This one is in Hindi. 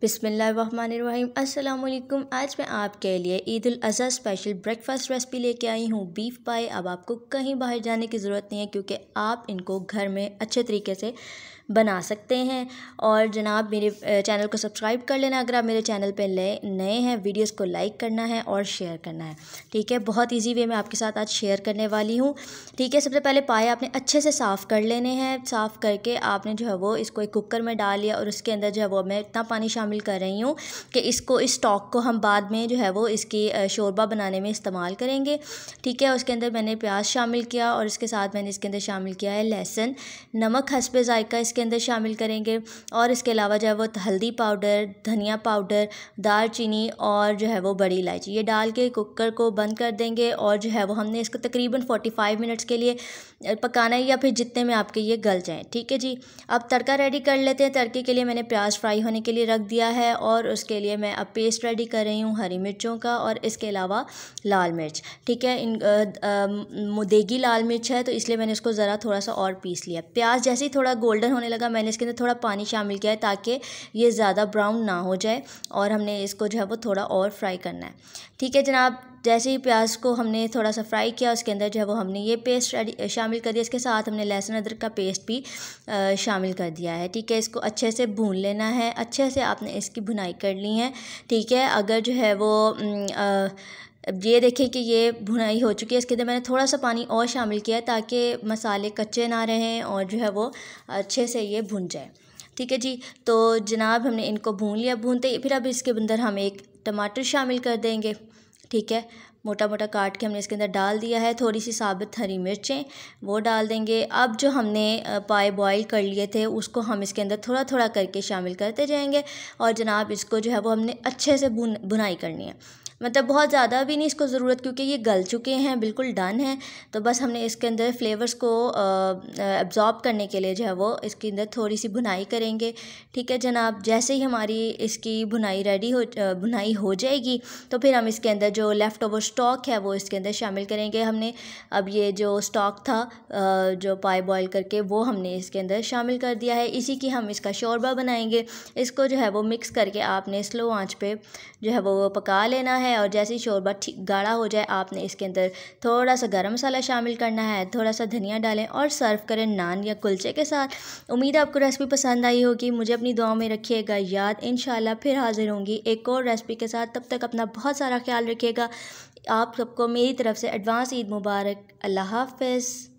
बिसमीम् अल्लाम आज मैं आपके लिए ईद अज़ी स्पेशल ब्रेकफास्ट रेसिपी लेके आई हूँ बीफ पाई अब आपको कहीं बाहर जाने की ज़रूरत नहीं है क्योंकि आप इनको घर में अच्छे तरीके से बना सकते हैं और जनाब मेरे चैनल को सब्सक्राइब कर लेना अगर आप मेरे चैनल पर नए हैं वीडियोस को लाइक करना है और शेयर करना है ठीक है बहुत इजी वे मैं आपके साथ आज शेयर करने वाली हूँ ठीक है सबसे पहले पाए आपने अच्छे से साफ़ कर लेने हैं साफ़ करके आपने जो है वो इसको एक कुकर में डाल लिया और उसके अंदर जो है वो मैं इतना पानी शामिल शामिल कर रही हूँ कि इसको इस स्टॉक को हम बाद में जो है वो इसकी शोरबा बनाने में इस्तेमाल करेंगे ठीक है उसके अंदर मैंने प्याज शामिल किया और इसके साथ मैंने इसके अंदर शामिल किया है लहसन नमक हसबे ज़ायका इसके अंदर शामिल करेंगे और इसके अलावा जो है वो हल्दी पाउडर धनिया पाउडर दार चीनी और जो है वो बड़ी इलायची ये डाल के कुकर को बंद कर देंगे और जो है वो हमने इसको तकरीबन फोर्टी फाइव मिनट्स के लिए पकाना है या फिर जितने में आपके ये गल जाएँ ठीक है जी अब तड़का रेडी कर लेते हैं तड़के के लिए मैंने प्याज फ्राई होने के लिए रख दिया दिया है और उसके लिए मैं अब पेस्ट रेडी कर रही हूँ हरी मिर्चों का और इसके अलावा लाल मिर्च ठीक है इन मुदेगी लाल मिर्च है तो इसलिए मैंने इसको ज़रा थोड़ा सा और पीस लिया प्याज जैसे ही थोड़ा गोल्डन होने लगा मैंने इसके अंदर थोड़ा पानी शामिल किया है ताकि ये ज़्यादा ब्राउन ना हो जाए और हमने इसको जो है वो थोड़ा और फ्राई करना है ठीक है जनाब जैसे ही प्याज को हमने थोड़ा सा फ्राई किया उसके अंदर जो है वो हमने ये पेस्ट रेडी शामिल कर दिया इसके साथ हमने लहसुन अदरक का पेस्ट भी शामिल कर दिया है ठीक है इसको अच्छे से भून लेना है अच्छे से आपने आपने इसकी भुनाई कर ली है ठीक है अगर जो है वो अब ये देखें कि ये भुनाई हो चुकी है इसके अंदर मैंने थोड़ा सा पानी और शामिल किया ताकि मसाले कच्चे ना रहें और जो है वो अच्छे से ये भुन जाए ठीक है जी तो जनाब हमने इनको भून लिया भूनते ही फिर अब इसके अंदर हम एक टमाटर शामिल कर देंगे ठीक है मोटा मोटा काट के हमने इसके अंदर डाल दिया है थोड़ी सी साबित हरी मिर्चें वो डाल देंगे अब जो हमने पाए बॉईल कर लिए थे उसको हम इसके अंदर थोड़ा थोड़ा करके शामिल करते जाएंगे और जनाब इसको जो है वो हमने अच्छे से बुन बुनाई करनी है मतलब बहुत ज़्यादा भी नहीं इसको ज़रूरत क्योंकि ये गल चुके हैं बिल्कुल डन है तो बस हमने इसके अंदर फ्लेवर्स को एब्ज़ॉर्ब करने के लिए जो है वो इसके अंदर थोड़ी सी भुनाई करेंगे ठीक है जनाब जैसे ही हमारी इसकी भुनाई रेडी हो भुनाई हो जाएगी तो फिर हम इसके अंदर जो लेफ़्ट ओवर स्टॉक है वो इसके अंदर शामिल करेंगे हमने अब ये जो स्टॉक था जो पाए बॉयल करके वो हमने इसके अंदर शामिल कर दिया है इसी की हम इसका शौरबा बनाएंगे इसको जो है वो मिक्स करके आपने स्लो आँच पर जो है वो पका लेना है है और जैसे ही शोरबा ठीक गाढ़ा हो जाए आपने इसके अंदर थोड़ा सा गर्म मसाला शामिल करना है थोड़ा सा धनिया डालें और सर्व करें नान या कुलचे के साथ उम्मीद है आपको रेसिपी पसंद आई होगी मुझे अपनी दुआ में रखिएगा याद इन फिर हाजिर होंगी एक और रेसिपी के साथ तब तक अपना बहुत सारा ख्याल रखिएगा आप सबको मेरी तरफ से एडवांस ईद मुबारक अल्लाह हाफ